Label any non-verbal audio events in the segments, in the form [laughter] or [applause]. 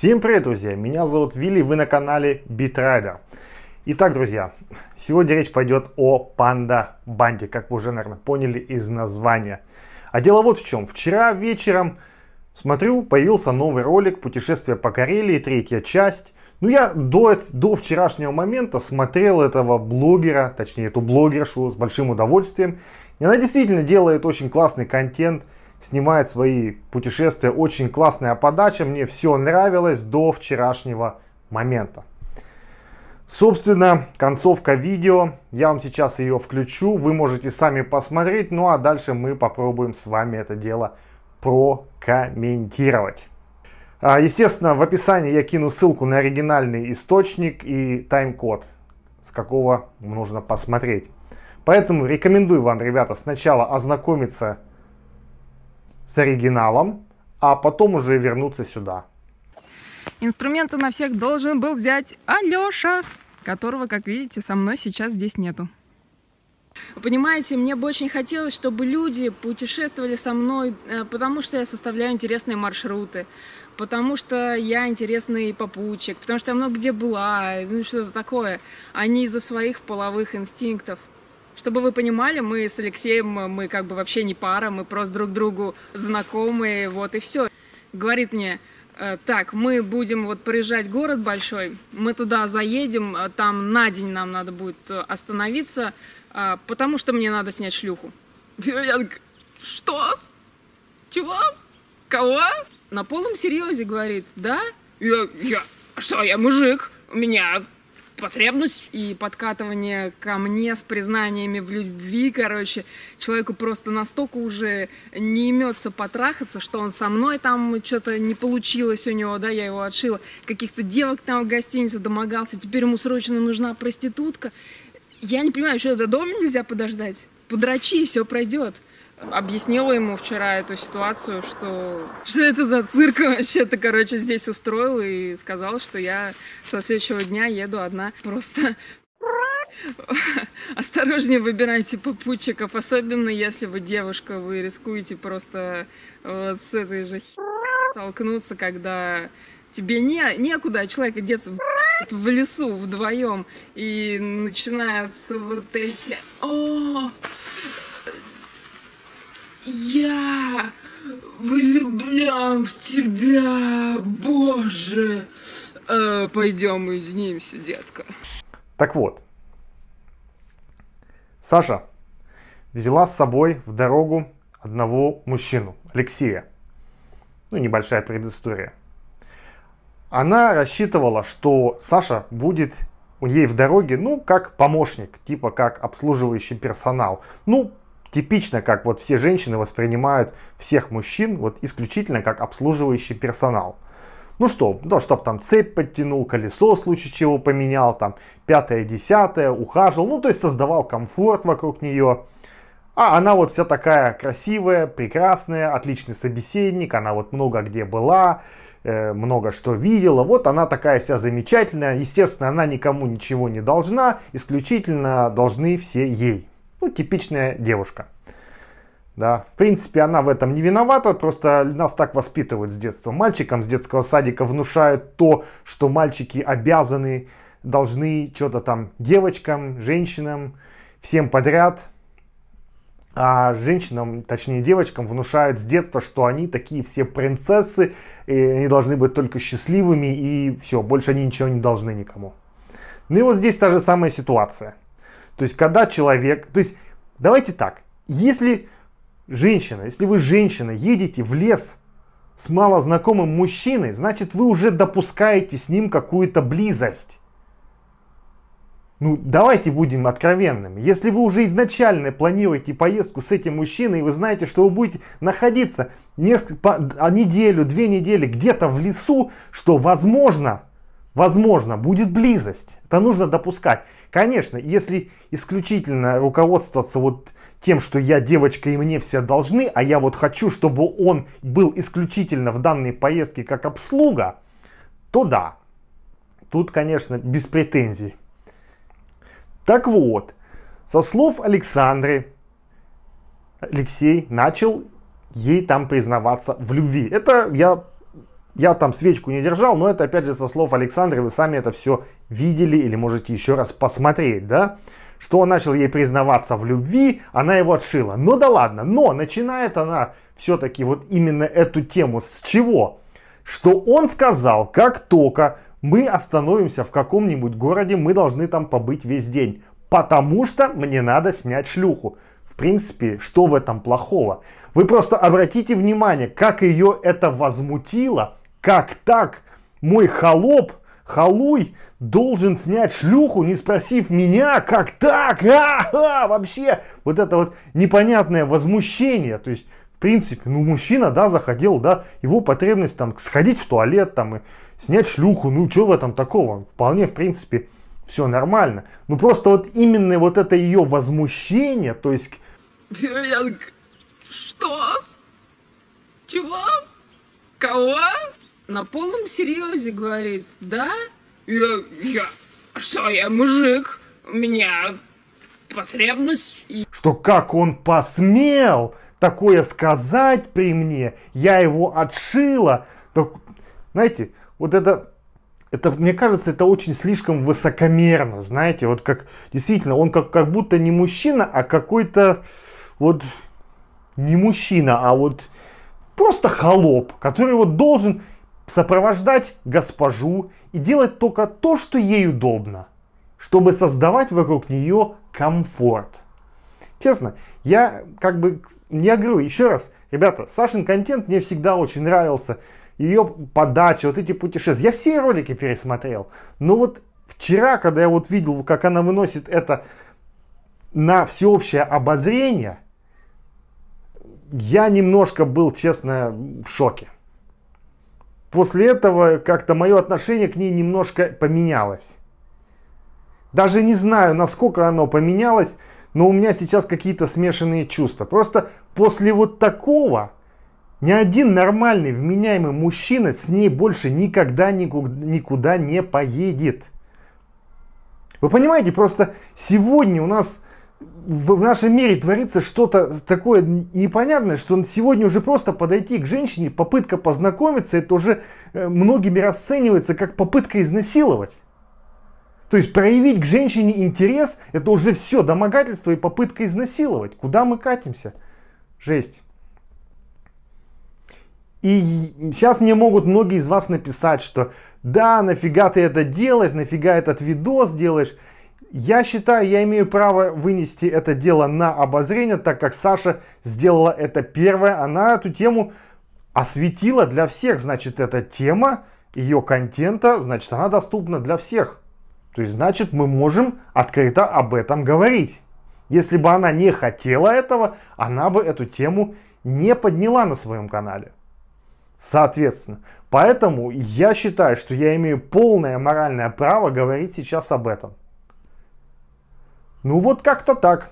Всем привет, друзья! Меня зовут Вилли, вы на канале BitRider. Итак, друзья, сегодня речь пойдет о Панда банде, как вы уже, наверное, поняли из названия. А дело вот в чем. Вчера вечером, смотрю, появился новый ролик «Путешествие по Карелии», третья часть. Ну, я до, до вчерашнего момента смотрел этого блогера, точнее, эту блогершу с большим удовольствием. И она действительно делает очень классный контент – снимает свои путешествия. Очень классная подача, мне все нравилось до вчерашнего момента. Собственно, концовка видео, я вам сейчас ее включу, вы можете сами посмотреть, ну а дальше мы попробуем с вами это дело прокомментировать. А, естественно, в описании я кину ссылку на оригинальный источник и тайм-код, с какого нужно посмотреть. Поэтому рекомендую вам, ребята, сначала ознакомиться с оригиналом, а потом уже вернуться сюда. Инструменты на всех должен был взять Алёша, которого, как видите, со мной сейчас здесь нету. понимаете, мне бы очень хотелось, чтобы люди путешествовали со мной, э, потому что я составляю интересные маршруты, потому что я интересный попутчик, потому что я много где была, ну что-то такое, а не из-за своих половых инстинктов. Чтобы вы понимали, мы с Алексеем, мы как бы вообще не пара, мы просто друг другу знакомые, вот и все. Говорит мне, э, так, мы будем вот проезжать город большой, мы туда заедем, а там на день нам надо будет э, остановиться, а, потому что мне надо снять шлюху. [laughs] Я так, что? Чего? Кого? На полном серьезе говорит, да? Я, я, что, я мужик, у меня потребность и подкатывание ко мне с признаниями в любви, короче, человеку просто настолько уже не имется потрахаться, что он со мной там что-то не получилось у него, да, я его отшила, каких-то девок там в гостинице домогался, теперь ему срочно нужна проститутка. Я не понимаю, что это дома нельзя подождать? Подрачи, все пройдет. Объяснила ему вчера эту ситуацию, что что это за цирк вообще-то, короче, здесь устроил и сказала, что я со следующего дня еду одна просто [laughs] Осторожнее выбирайте попутчиков, особенно если вы девушка, вы рискуете просто вот с этой же столкнуться, когда тебе не, некуда а человек деться в лесу вдвоем. И начинаются вот эти... О! Я влюблен в тебя, боже. Э, пойдем уединимся, детка. Так вот, Саша взяла с собой в дорогу одного мужчину, Алексея. Ну, небольшая предыстория. Она рассчитывала, что Саша будет у ей в дороге, ну, как помощник, типа как обслуживающий персонал. Ну, типично, как вот все женщины воспринимают всех мужчин вот исключительно как обслуживающий персонал. Ну что, ну, чтобы там цепь подтянул, колесо в случае чего поменял, там пятое, десятое, ухаживал, ну то есть создавал комфорт вокруг нее. А она вот вся такая красивая, прекрасная, отличный собеседник, она вот много где была, э, много что видела. Вот она такая вся замечательная. Естественно, она никому ничего не должна, исключительно должны все ей ну, типичная девушка. Да, в принципе, она в этом не виновата, просто нас так воспитывают с детства. Мальчикам с детского садика внушают то, что мальчики обязаны, должны что-то там девочкам, женщинам, всем подряд. А женщинам, точнее девочкам, внушают с детства, что они такие все принцессы, и они должны быть только счастливыми, и все, больше они ничего не должны никому. Ну и вот здесь та же самая ситуация. То есть, когда человек... То есть, давайте так. Если женщина, если вы женщина, едете в лес с малознакомым мужчиной, значит, вы уже допускаете с ним какую-то близость. Ну, давайте будем откровенными. Если вы уже изначально планируете поездку с этим мужчиной, и вы знаете, что вы будете находиться несколько, по, а, неделю, две недели где-то в лесу, что возможно, возможно, будет близость. Это нужно допускать. Конечно, если исключительно руководствоваться вот тем, что я девочка и мне все должны, а я вот хочу, чтобы он был исключительно в данной поездке как обслуга, то да, тут, конечно, без претензий. Так вот, со слов Александры, Алексей начал ей там признаваться в любви. Это я я там свечку не держал, но это опять же со слов Александра, вы сами это все видели или можете еще раз посмотреть, да? Что он начал ей признаваться в любви, она его отшила. Ну да ладно, но начинает она все-таки вот именно эту тему с чего? Что он сказал, как только мы остановимся в каком-нибудь городе, мы должны там побыть весь день, потому что мне надо снять шлюху. В принципе, что в этом плохого? Вы просто обратите внимание, как ее это возмутило, как так мой холоп, халуй должен снять шлюху, не спросив меня, как так? [laughs] А, а, вообще, вот это вот непонятное возмущение. То есть, в принципе, ну, мужчина, да, захотел, да, его потребность там сходить в туалет там и снять шлюху. Ну, что в этом такого? Вполне, в принципе, все нормально. Ну, просто вот именно вот это ее возмущение, то есть... Что? Чего? Кого? на полном серьезе говорит, да? Я, я, что, я мужик, у меня потребность. Что как он посмел такое сказать при мне, я его отшила. Так, знаете, вот это, это, мне кажется, это очень слишком высокомерно, знаете, вот как, действительно, он как, как будто не мужчина, а какой-то, вот, не мужчина, а вот просто холоп, который вот должен сопровождать госпожу и делать только то, что ей удобно, чтобы создавать вокруг нее комфорт. Честно, я как бы, не говорю еще раз, ребята, Сашин контент мне всегда очень нравился, ее подача, вот эти путешествия. Я все ролики пересмотрел, но вот вчера, когда я вот видел, как она выносит это на всеобщее обозрение, я немножко был, честно, в шоке после этого как-то мое отношение к ней немножко поменялось. Даже не знаю, насколько оно поменялось, но у меня сейчас какие-то смешанные чувства. Просто после вот такого ни один нормальный, вменяемый мужчина с ней больше никогда никуда не поедет. Вы понимаете, просто сегодня у нас в нашем мире творится что-то такое непонятное, что сегодня уже просто подойти к женщине, попытка познакомиться, это уже э, многими расценивается как попытка изнасиловать. То есть проявить к женщине интерес, это уже все, домогательство и попытка изнасиловать. Куда мы катимся? Жесть. И сейчас мне могут многие из вас написать, что да, нафига ты это делаешь, нафига этот видос делаешь. Я считаю, я имею право вынести это дело на обозрение, так как Саша сделала это первое. Она эту тему осветила для всех. Значит, эта тема ее контента, значит, она доступна для всех. То есть, значит, мы можем открыто об этом говорить. Если бы она не хотела этого, она бы эту тему не подняла на своем канале. Соответственно, поэтому я считаю, что я имею полное моральное право говорить сейчас об этом. Ну вот как-то так.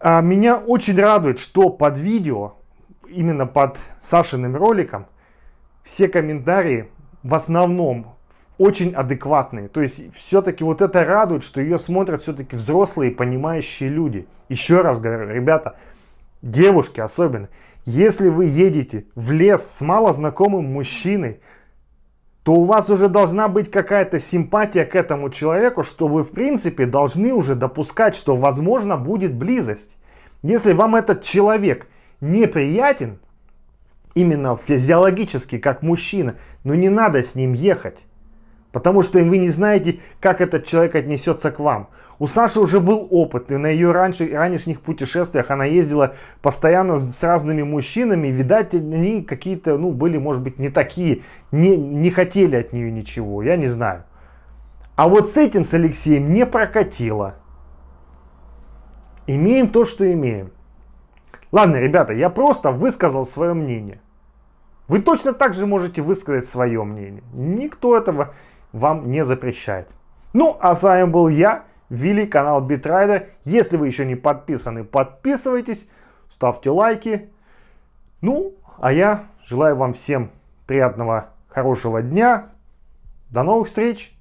А меня очень радует, что под видео, именно под Сашиным роликом, все комментарии в основном очень адекватные. То есть все-таки вот это радует, что ее смотрят все-таки взрослые понимающие люди. Еще раз говорю, ребята, девушки особенно, если вы едете в лес с малознакомым мужчиной, то у вас уже должна быть какая-то симпатия к этому человеку, что вы в принципе должны уже допускать, что возможно будет близость. Если вам этот человек неприятен, именно физиологически, как мужчина, ну не надо с ним ехать. Потому что вы не знаете, как этот человек отнесется к вам. У Саши уже был опыт, и на ее раньше, ранних путешествиях она ездила постоянно с, с разными мужчинами. Видать, они какие-то, ну, были, может быть, не такие, не, не хотели от нее ничего, я не знаю. А вот с этим, с Алексеем, не прокатило. Имеем то, что имеем. Ладно, ребята, я просто высказал свое мнение. Вы точно так же можете высказать свое мнение. Никто этого вам не запрещает. Ну, а с вами был я, Вилли, канал Битрайдер. Если вы еще не подписаны, подписывайтесь, ставьте лайки. Ну, а я желаю вам всем приятного, хорошего дня. До новых встреч!